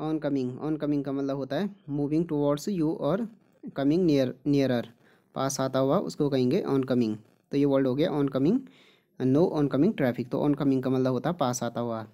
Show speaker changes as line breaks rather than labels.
on coming on oncoming का मतलब होता है मूविंग टूवर्ड्स यू और कमिंग नियर नियरर पास आता हुआ उसको कहेंगे ऑन कमिंग तो ये वर्ड हो गया oncoming no oncoming traffic तो ऑन कमिंग का मतलब होता है पास आता हुआ